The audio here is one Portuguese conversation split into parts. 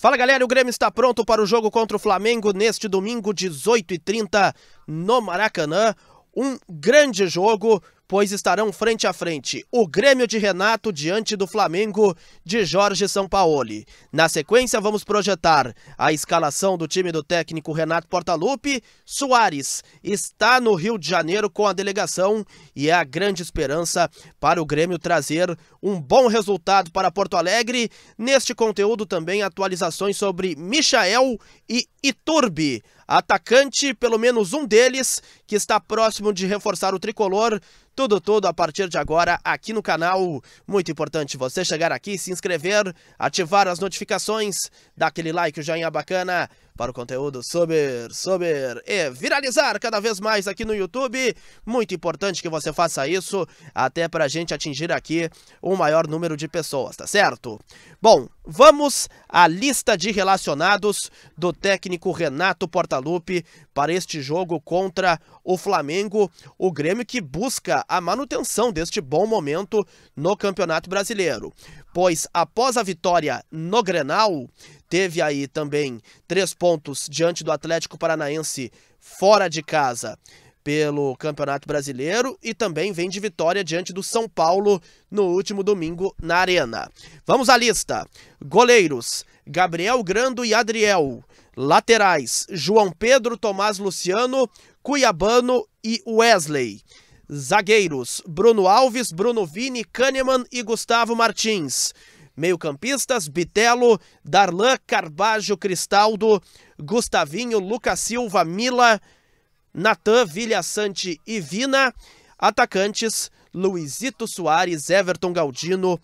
Fala galera, o Grêmio está pronto para o jogo contra o Flamengo neste domingo, 18h30, no Maracanã. Um grande jogo, pois estarão frente a frente o Grêmio de Renato diante do Flamengo de Jorge Sampaoli. Na sequência, vamos projetar a escalação do time do técnico Renato Portaluppi. Soares está no Rio de Janeiro com a delegação e é a grande esperança para o Grêmio trazer um bom resultado para Porto Alegre. Neste conteúdo também atualizações sobre Michael e Iturbi. atacante, pelo menos um deles, que está próximo de reforçar o tricolor tudo, tudo a partir de agora aqui no canal. Muito importante você chegar aqui, se inscrever, ativar as notificações, dar aquele like, o joinha bacana para o conteúdo subir, subir e viralizar cada vez mais aqui no YouTube. Muito importante que você faça isso, até para a gente atingir aqui o um maior número de pessoas, tá certo? Bom, Vamos à lista de relacionados do técnico Renato Portaluppi para este jogo contra o Flamengo, o Grêmio que busca a manutenção deste bom momento no Campeonato Brasileiro. Pois após a vitória no Grenal, teve aí também três pontos diante do Atlético Paranaense fora de casa pelo Campeonato Brasileiro e também vem de vitória diante do São Paulo no último domingo na Arena. Vamos à lista: goleiros Gabriel Grando e Adriel, laterais João Pedro, Tomás Luciano, Cuiabano e Wesley. Zagueiros: Bruno Alves, Bruno Vini, Kahneman e Gustavo Martins. Meio-campistas: Bitelo, Darlan, Carbajo, Cristaldo, Gustavinho, Lucas Silva, Mila, Natan, Vilha Sante e Vina. Atacantes, Luizito Soares, Everton Galdino,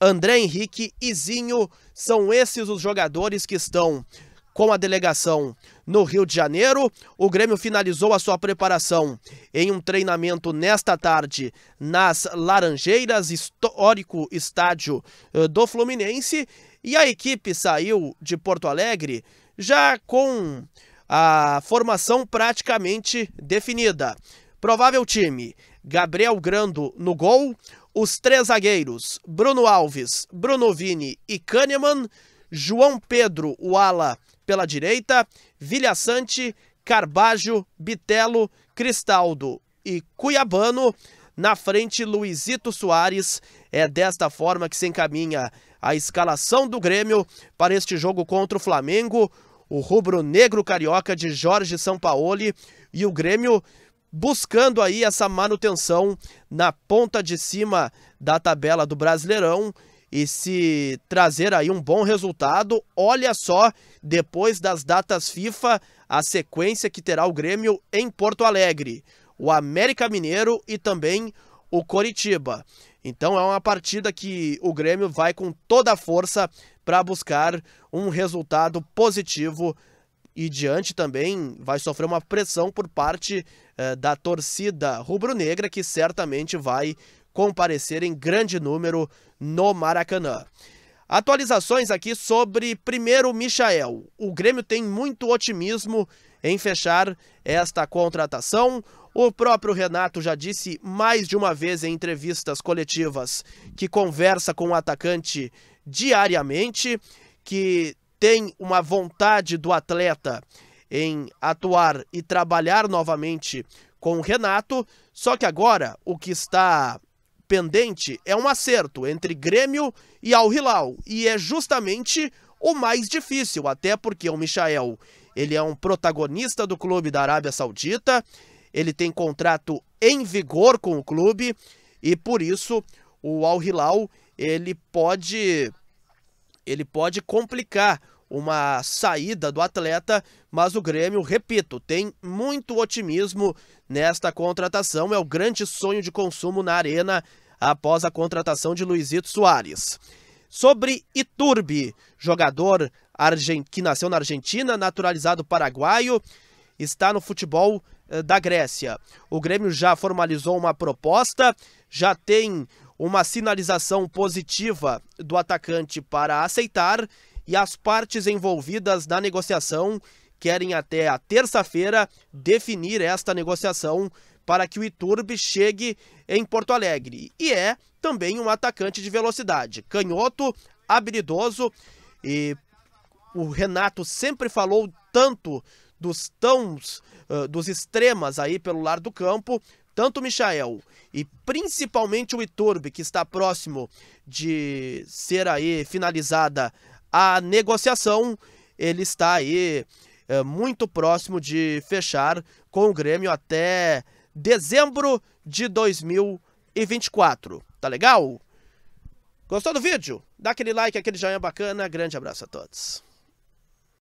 André Henrique, Izinho. São esses os jogadores que estão com a delegação no Rio de Janeiro. O Grêmio finalizou a sua preparação em um treinamento nesta tarde nas Laranjeiras, histórico estádio eh, do Fluminense. E a equipe saiu de Porto Alegre já com a formação praticamente definida. Provável time: Gabriel Grando no gol, os três zagueiros Bruno Alves, Bruno Vini e Kahneman, João Pedro, o ala pela direita, Vilha Sante, Carbajo, Bitelo, Cristaldo e Cuiabano. Na frente, Luizito Soares. É desta forma que se encaminha a escalação do Grêmio para este jogo contra o Flamengo o rubro-negro carioca de Jorge Sampaoli e o Grêmio buscando aí essa manutenção na ponta de cima da tabela do Brasileirão e se trazer aí um bom resultado, olha só, depois das datas FIFA, a sequência que terá o Grêmio em Porto Alegre, o América Mineiro e também o Coritiba. Então é uma partida que o Grêmio vai com toda a força para buscar um resultado positivo e diante também vai sofrer uma pressão por parte eh, da torcida rubro-negra que certamente vai comparecer em grande número no Maracanã. Atualizações aqui sobre primeiro Michael. O Grêmio tem muito otimismo em fechar esta contratação. O próprio Renato já disse mais de uma vez em entrevistas coletivas que conversa com o atacante diariamente, que tem uma vontade do atleta em atuar e trabalhar novamente com o Renato, só que agora o que está pendente é um acerto entre Grêmio e Al Hilal, e é justamente o mais difícil, até porque o Michael, ele é um protagonista do clube da Arábia Saudita, ele tem contrato em vigor com o clube e por isso o Al Hilal ele pode ele pode complicar uma saída do atleta, mas o Grêmio, repito, tem muito otimismo nesta contratação, é o grande sonho de consumo na arena após a contratação de Luizito Soares. Sobre Iturbe, jogador que nasceu na Argentina, naturalizado paraguaio, está no futebol eh, da Grécia. O Grêmio já formalizou uma proposta, já tem uma sinalização positiva do atacante para aceitar e as partes envolvidas na negociação querem até a terça-feira definir esta negociação para que o Iturbe chegue em Porto Alegre. E é também um atacante de velocidade, canhoto, habilidoso e o Renato sempre falou tanto dos tãos, uh, dos extremas aí pelo lar do campo, tanto o Michael e principalmente o Iturbe, que está próximo de ser aí finalizada a negociação, ele está aí é, muito próximo de fechar com o Grêmio até dezembro de 2024. Tá legal? Gostou do vídeo? Dá aquele like, aquele joinha bacana. Grande abraço a todos.